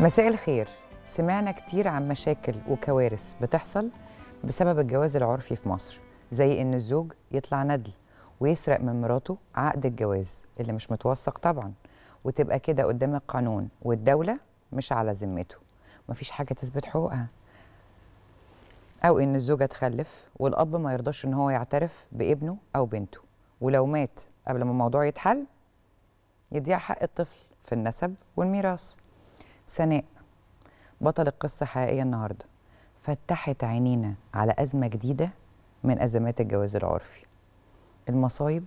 مساء الخير سمعنا كتير عن مشاكل وكوارث بتحصل بسبب الجواز العرفي في مصر زي ان الزوج يطلع ندل ويسرق من مراته عقد الجواز اللي مش متوثق طبعا وتبقى كده قدام القانون والدولة مش على ذمته مفيش حاجة تثبت حقوقها أو إن الزوجة تخلف والأب ما يرضاش إن هو يعترف بابنه أو بنته ولو مات قبل ما الموضوع يتحل يضيع حق الطفل في النسب والميراث سناء بطل القصة حقيقية النهاردة فتحت عينينا على أزمة جديدة من أزمات الجواز العرفي المصايب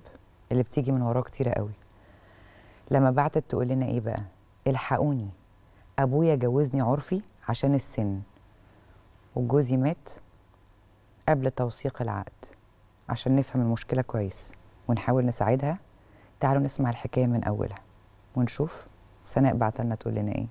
اللي بتيجي من وراه كتيرة قوي لما بعتت تقول لنا إيه بقى الحقوني أبويا جوزني عرفي عشان السن وجوزي مات قبل توثيق العقد عشان نفهم المشكلة كويس ونحاول نساعدها تعالوا نسمع الحكاية من أولها ونشوف سناء بعتلنا تقول لنا إيه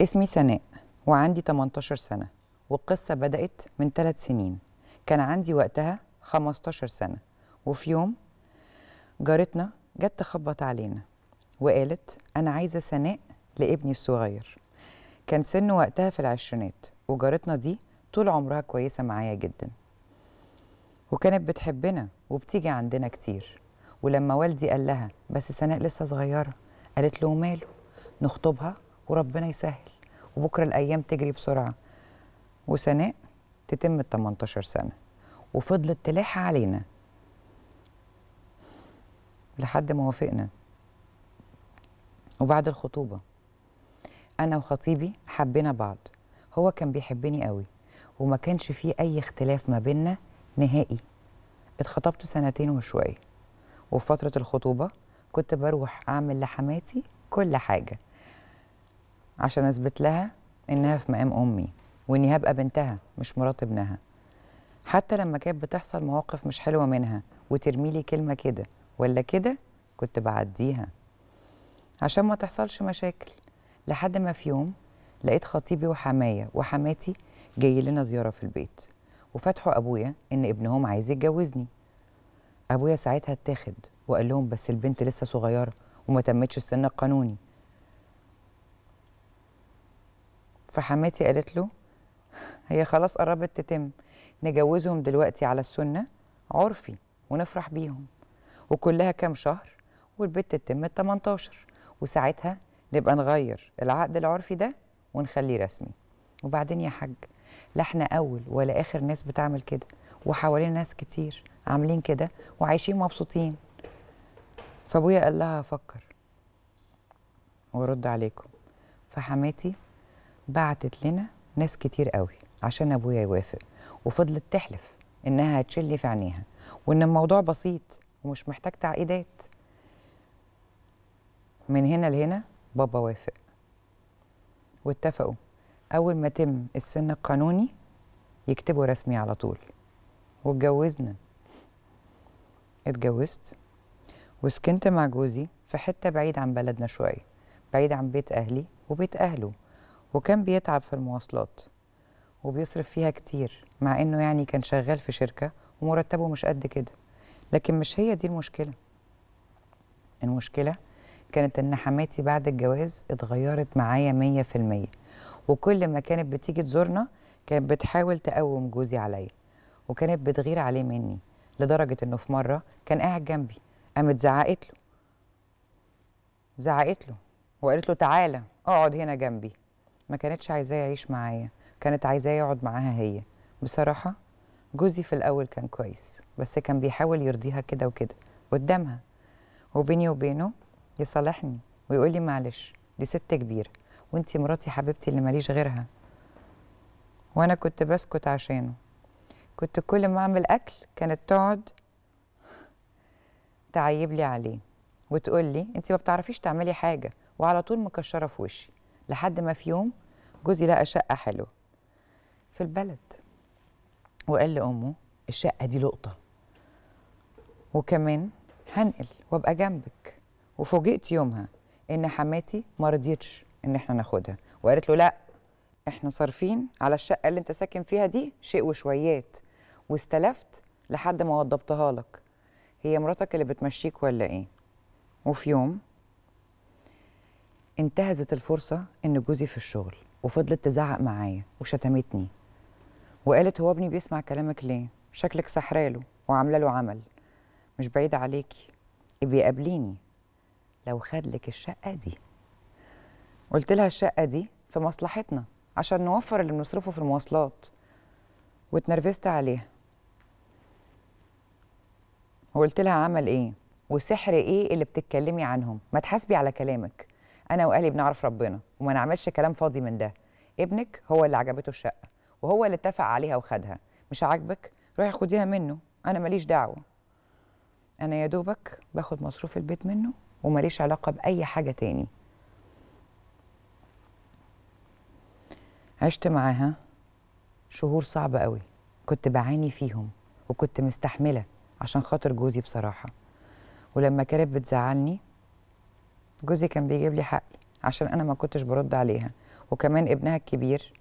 اسمي سناء وعندي 18 سنة والقصة بدأت من ثلاث سنين كان عندي وقتها 15 سنة وفي يوم جارتنا جت تخبط علينا وقالت أنا عايزة سناء لابني الصغير كان سنه وقتها في العشرينات وجارتنا دي طول عمرها كويسة معايا جدا وكانت بتحبنا وبتيجي عندنا كتير ولما والدي قال لها بس سناء لسه صغيرة قالت له ماله نخطبها وربنا يسهل وبكره الايام تجري بسرعه وسناء تتم ال 18 سنه وفضلت تلح علينا لحد ما وافقنا وبعد الخطوبه انا وخطيبي حبينا بعض هو كان بيحبني قوي وما كانش فيه اي اختلاف ما بينا نهائي اتخطبت سنتين وشويه وفي فتره الخطوبه كنت بروح اعمل لحماتي كل حاجه عشان اثبت لها انها في مقام امي واني هبقى بنتها مش مرات ابنها حتى لما كانت بتحصل مواقف مش حلوه منها وترميلي كلمه كده ولا كده كنت بعديها عشان ما تحصلش مشاكل لحد ما في يوم لقيت خطيبي وحماية وحماتي جاي لنا زيارة في البيت وفتحوا أبويا إن ابنهم عايز يتجوزني أبويا ساعتها اتاخد وقال لهم بس البنت لسه صغيرة وما تمتش السن القانوني فحماتي قالت له هي خلاص قربت تتم نجوزهم دلوقتي على السنة عرفي ونفرح بيهم وكلها كام شهر والبت تتم ال 18 وساعتها نبقى نغير العقد العرفي ده ونخليه رسمي وبعدين يا حاج لا احنا اول ولا اخر ناس بتعمل كده وحوالينا ناس كتير عاملين كده وعايشين مبسوطين فابويا قال لها افكر وارد عليكم فحماتي بعتت لنا ناس كتير قوي عشان ابويا يوافق وفضلت تحلف انها هتشلي في عينيها وان الموضوع بسيط ومش محتاج تعقيدات من هنا لهنا بابا وافق واتفقوا اول ما تم السن القانوني يكتبوا رسمي على طول واتجوزنا اتجوزت وسكنت مع جوزي في حته بعيد عن بلدنا شويه بعيد عن بيت اهلي وبيت اهله وكان بيتعب في المواصلات وبيصرف فيها كتير مع انه يعني كان شغال في شركه ومرتبه مش قد كده لكن مش هي دي المشكله المشكله كانت ان حماتي بعد الجواز اتغيرت معايا مية في المية وكل ما كانت بتيجي تزورنا كانت بتحاول تقوم جوزي عليا وكانت بتغير عليه مني لدرجة انه في مرة كان قاعد جنبي قامت زعقت له زعقت له وقالت له تعالى اقعد هنا جنبي ما كانتش عايزاه يعيش معايا كانت عايزاه يقعد معاها هي بصراحه جوزي في الاول كان كويس بس كان بيحاول يرضيها كده وكده قدامها وبيني وبينه يصالحني ويقول لي معلش دي ست كبيره وانتي مراتي حبيبتي اللي ماليش غيرها وانا كنت بسكت عشانه كنت كل ما اعمل اكل كانت تقعد تعيب لي عليه وتقول لي انت ما بتعرفيش تعملي حاجه وعلى طول مكشره في وشي لحد ما في يوم جوزي لقى شقه حلوه في البلد وقال لامه الشقه دي لقطه وكمان هنقل وابقى جنبك وفوجئت يومها ان حماتي ما رضيتش ان احنا ناخدها وقالت له لا احنا صارفين على الشقه اللي انت ساكن فيها دي شيء وشويات واستلفت لحد ما وضبتها لك هي مراتك اللي بتمشيك ولا ايه وفي يوم انتهزت الفرصة إن جوزي في الشغل وفضلت تزعق معايا وشتمتني وقالت هو ابني بيسمع كلامك ليه؟ شكلك سحراله وعاملة له عمل مش بعيد عليكي بيقابليني لو لو خدلك الشقة دي قلت لها الشقة دي في مصلحتنا عشان نوفر اللي بنصرفه في المواصلات واتنرفزت عليها وقلت لها عمل ايه وسحر ايه اللي بتتكلمي عنهم ما تحاسبي على كلامك انا واهلي بنعرف ربنا وما نعملش كلام فاضي من ده ابنك هو اللي عجبته الشقه وهو اللي اتفق عليها وخدها مش عاجبك روحي خديها منه انا ماليش دعوه انا يا دوبك باخد مصروف البيت منه وماليش علاقه باي حاجه تاني عشت معاها شهور صعبه قوي كنت بعاني فيهم وكنت مستحمله عشان خاطر جوزي بصراحه ولما كانت بتزعلني جوزي كان بيجيب لي حقي عشان انا ما كنتش برد عليها وكمان ابنها الكبير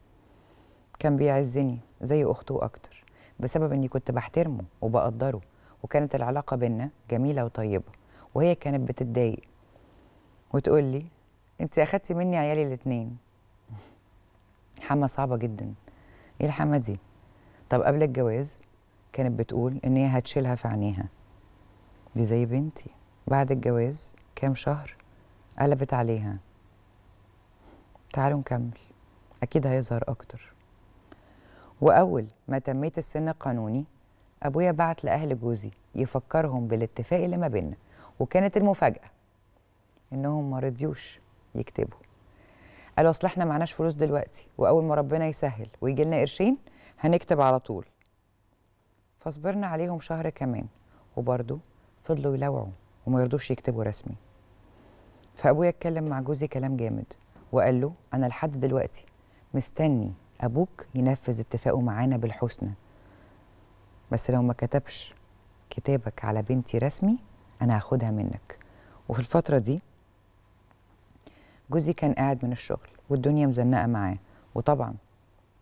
كان بيعزني زي اخته اكتر بسبب اني كنت بحترمه وبقدره وكانت العلاقه بينا جميله وطيبه وهي كانت بتتضايق وتقول لي انت اخدتي مني عيالي الاتنين حمى صعبه جدا ايه الحمى دي طب قبل الجواز كانت بتقول ان هي هتشيلها في عينيها دي زي بنتي بعد الجواز كام شهر قلبت عليها تعالوا نكمل أكيد هيظهر أكتر وأول ما تميت السن القانوني أبويا بعت لأهل جوزي يفكرهم بالاتفاق اللي ما بينا وكانت المفاجأة إنهم ما رضيوش يكتبوا قالوا أصل إحنا معناش فلوس دلوقتي وأول ما ربنا يسهل ويجي لنا قرشين هنكتب على طول فصبرنا عليهم شهر كمان وبرضه فضلوا يلوعوا وما يرضوش يكتبوا رسمي فابويا اتكلم مع جوزي كلام جامد وقال له انا لحد دلوقتي مستني ابوك ينفذ اتفاقه معانا بالحسنى بس لو ما كتبش كتابك على بنتي رسمي انا هاخدها منك وفي الفتره دي جوزي كان قاعد من الشغل والدنيا مزنقه معاه وطبعا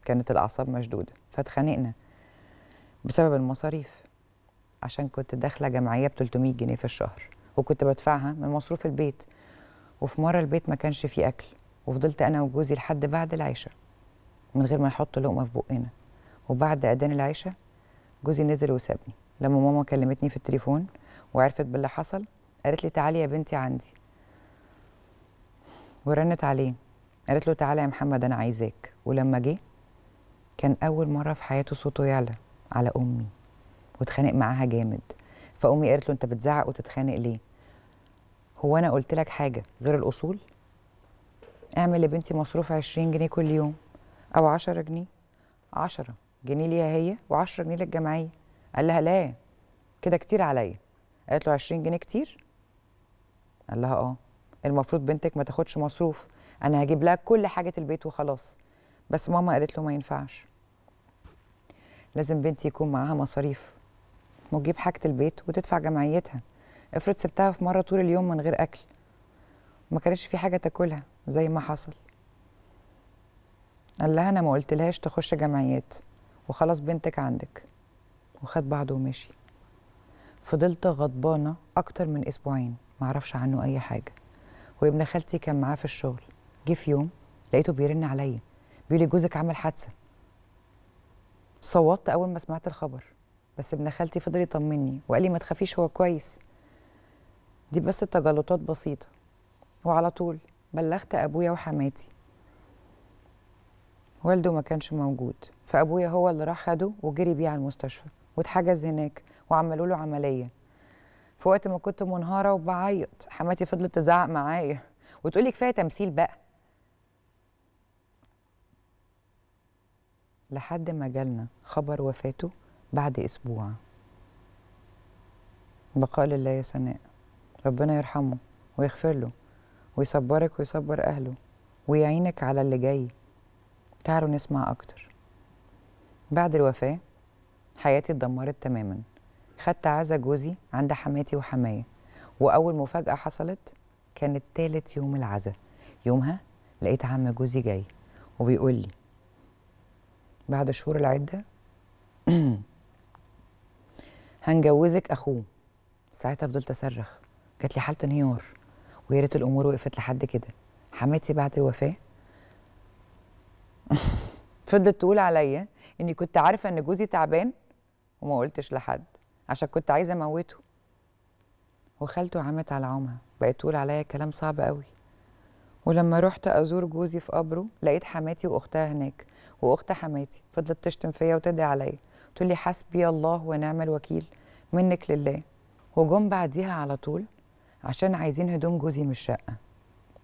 كانت الاعصاب مشدوده فاتخانقنا بسبب المصاريف عشان كنت داخله جمعيه ب 300 جنيه في الشهر وكنت بدفعها من مصروف البيت وفي مره البيت ما كانش فيه اكل وفضلت انا وجوزي لحد بعد العشاء من غير ما نحط لقمه في بقنا وبعد اذان العشاء جوزي نزل وسابني لما ماما كلمتني في التليفون وعرفت باللي حصل قالت لي تعالي يا بنتي عندي ورنت عليه قالت له تعالى يا محمد انا عايزاك ولما جه كان اول مره في حياته صوته يعلى على امي واتخانق معاها جامد فامي قالت له انت بتزعق وتتخانق ليه هو انا قلت لك حاجه غير الاصول اعمل لبنتي مصروف 20 جنيه كل يوم او 10 جنيه 10 جنيه ليها هي و10 جنيه للجمعيه قال لها لا كده كتير عليا قالت له 20 جنيه كتير قال لها اه المفروض بنتك ما تاخدش مصروف انا هجيب لها كل حاجه البيت وخلاص بس ماما قالت له ما ينفعش لازم بنتي يكون معاها مصاريف وتجيب حاجه البيت وتدفع جمعيتها افرض سبتها في مره طول اليوم من غير اكل ما كانتش في حاجه تاكلها زي ما حصل قال لها انا ما قلتلهاش تخش جمعيات وخلاص بنتك عندك وخد بعضه ومشي فضلت غضبانه اكتر من اسبوعين معرفش عنه اي حاجه وابن خالتي كان معاه في الشغل جه في يوم لقيته بيرن عليا بيقول لي جوزك عمل حادثه صوتت اول ما سمعت الخبر بس ابن خالتي فضل يطمني وقال لي ما تخافيش هو كويس دي بس تجلطات بسيطة وعلى طول بلغت أبويا وحماتي والده ما كانش موجود فأبويا هو اللي راح خده وجري بيه على المستشفى واتحجز هناك وعملوا له عملية في وقت ما كنت منهارة وبعيط حماتي فضلت تزعق معايا وتقولي كفاية تمثيل بقى لحد ما جالنا خبر وفاته بعد أسبوع بقاء لله يا سناء ربنا يرحمه ويغفر له ويصبرك ويصبر أهله ويعينك على اللي جاي تعالوا نسمع أكتر بعد الوفاة حياتي اتدمرت تماما خدت عزا جوزي عند حماتي وحماية وأول مفاجأة حصلت كانت تالت يوم العزا يومها لقيت عم جوزي جاي وبيقول لي بعد شهور العدة هنجوزك أخوه ساعتها فضلت أصرخ جات لي حاله انهيار ويا ريت الامور وقفت لحد كده حماتي بعد الوفاه فضلت تقول عليا اني كنت عارفه ان جوزي تعبان وما قلتش لحد عشان كنت عايزه اموته وخالته عمت على عمها بقت تقول عليا كلام صعب قوي ولما رحت ازور جوزي في قبره لقيت حماتي واختها هناك واخت حماتي فضلت تشتم فيا وتدعي عليا تقول لي حسبي الله ونعم الوكيل منك لله وجم بعديها على طول عشان عايزين هدوم جوزي من الشقه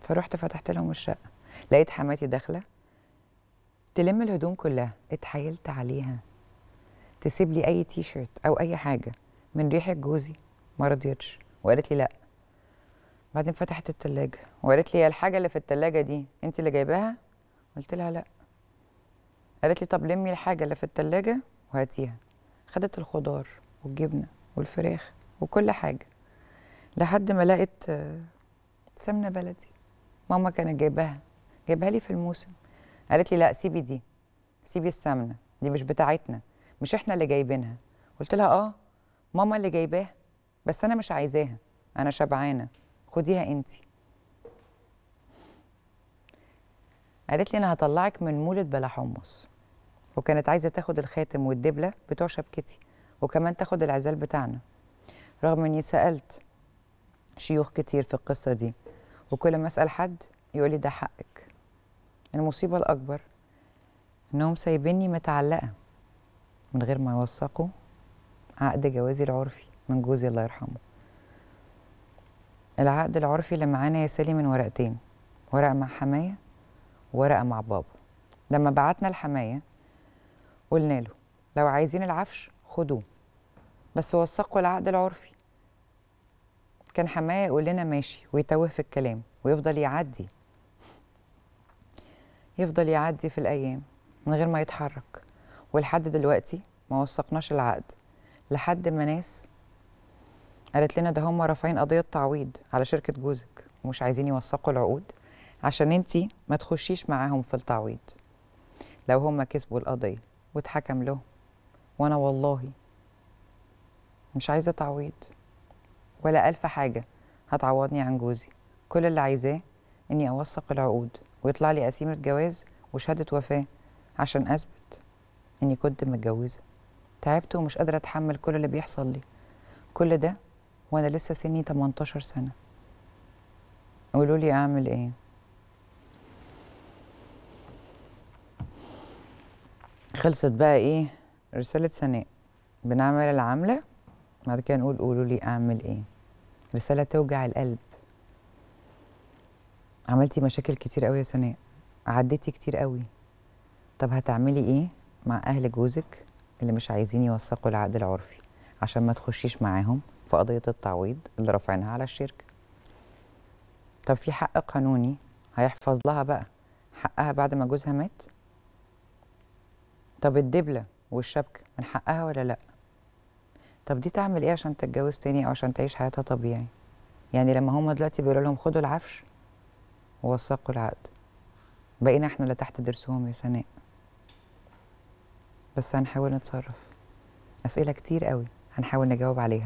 فروحت فتحت لهم الشقه لقيت حماتي داخله تلم الهدوم كلها اتحايلت عليها تسيب لي اي تي شيرت او اي حاجه من ريحه جوزي ما رضيتش وقالت لي لا بعدين فتحت التلاجة وقالت لي هي الحاجة اللي في التلاجة دي انت اللي جايباها قلت لها لا قالت لي طب لمي الحاجة اللي في التلاجة وهاتيها خدت الخضار والجبنة والفراخ وكل حاجة لحد ما لقيت آه، سمنه بلدي ماما كانت جايباها جايبها لي في الموسم قالت لي لا سيبي دي سيبي السمنه دي مش بتاعتنا مش احنا اللي جايبينها قلت لها اه ماما اللي جايباها بس انا مش عايزاها انا شبعانه خديها انتي قالت لي انا هطلعك من مولد بلا حمص وكانت عايزه تاخد الخاتم والدبله بتوع شبكتي وكمان تاخد العزال بتاعنا رغم اني سالت شيوخ كتير في القصة دي وكل ما أسأل حد يقول لي ده حقك المصيبة الأكبر إنهم سايبيني متعلقة من غير ما يوثقوا عقد جوازي العرفي من جوزي الله يرحمه العقد العرفي اللي معانا يا سالي من ورقتين ورقة مع حماية وورقة مع بابا لما بعتنا الحماية قلنا له لو عايزين العفش خدوه بس وثقوا العقد العرفي كان حماية يقول لنا ماشي ويتوه في الكلام ويفضل يعدي يفضل يعدي في الأيام من غير ما يتحرك ولحد دلوقتي ما وثقناش العقد لحد ما ناس قالت لنا ده هم رافعين قضية تعويض على شركة جوزك ومش عايزين يوثقوا العقود عشان انتي ما تخشيش معاهم في التعويض لو هم كسبوا القضية واتحكم لهم وانا والله مش عايزة تعويض ولا ألف حاجة هتعوضني عن جوزي كل اللي عايزاه إني أوثق العقود ويطلع لي قسيمة جواز وشهادة وفاة عشان أثبت إني كنت متجوزة تعبت ومش قادرة أتحمل كل اللي بيحصل لي كل ده وأنا لسه سني 18 سنة قولوا لي أعمل إيه خلصت بقى إيه رسالة سناء بنعمل العملة بعد كده نقول قولوا لي أعمل إيه رسالة توجع القلب عملتي مشاكل كتير قوي يا سناء عديتي كتير قوي طب هتعملي ايه مع اهل جوزك اللي مش عايزين يوثقوا العقد العرفي عشان ما تخشيش معاهم في قضية التعويض اللي رافعينها على الشركة طب في حق قانوني هيحفظ لها بقى حقها بعد ما جوزها مات طب الدبلة والشبكة من حقها ولا لأ طب دي تعمل ايه عشان تتجوز تاني او عشان تعيش حياتها طبيعي يعني لما هما دلوقتي بيقولوا لهم خدوا العفش ووثقوا العقد بقينا احنا اللي تحت درسهم يا سناء بس هنحاول نتصرف اسئله كتير قوي هنحاول نجاوب عليها